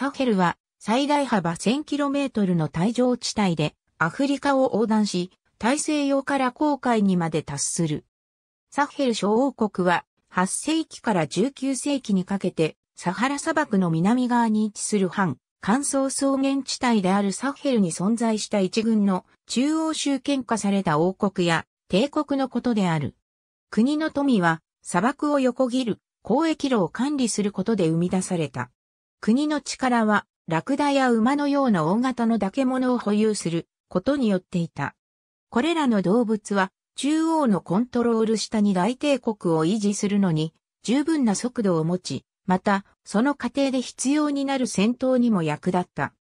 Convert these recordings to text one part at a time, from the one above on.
サヘルは最大幅 1000km の帯状地帯でアフリカを横断し、大西洋から航海にまで達する。サヘル諸王国は8世紀から19世紀にかけてサハラ砂漠の南側に位置する半乾燥草原地帯であるサヘルに存在した一群の中央集権化された王国や帝国のことである。国の富は砂漠を横切る交易路を管理することで生み出された。国の力は、ラクダや馬のような大型の化け物を保有することによっていた。これらの動物は、中央のコントロール下に大帝国を維持するのに、十分な速度を持ち、また、その過程で必要になる戦闘にも役立った。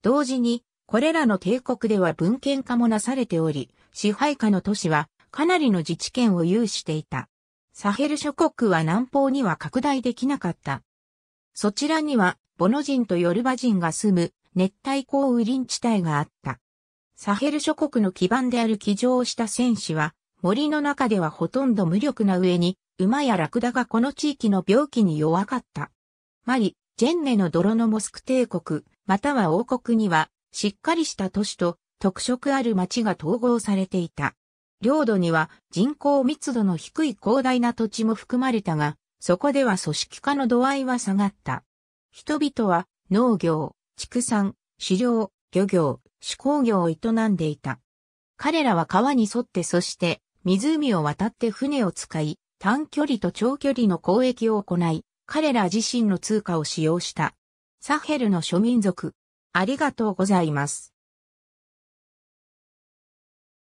同時に、これらの帝国では文献化もなされており、支配下の都市はかなりの自治権を有していた。サヘル諸国は南方には拡大できなかった。そちらにはボノ人とヨルバ人が住む熱帯高雨林地帯があった。サヘル諸国の基盤である騎乗した戦士は、森の中ではほとんど無力な上に、馬やラクダがこの地域の病気に弱かった。マリ、ジェンネの泥のモスク帝国、または王国には、しっかりした都市と特色ある町が統合されていた。領土には人口密度の低い広大な土地も含まれたが、そこでは組織化の度合いは下がった。人々は農業、畜産、狩猟、漁業、手工業を営んでいた。彼らは川に沿ってそして湖を渡って船を使い、短距離と長距離の交易を行い、彼ら自身の通貨を使用した。サヘルの諸民族。ありがとうございます。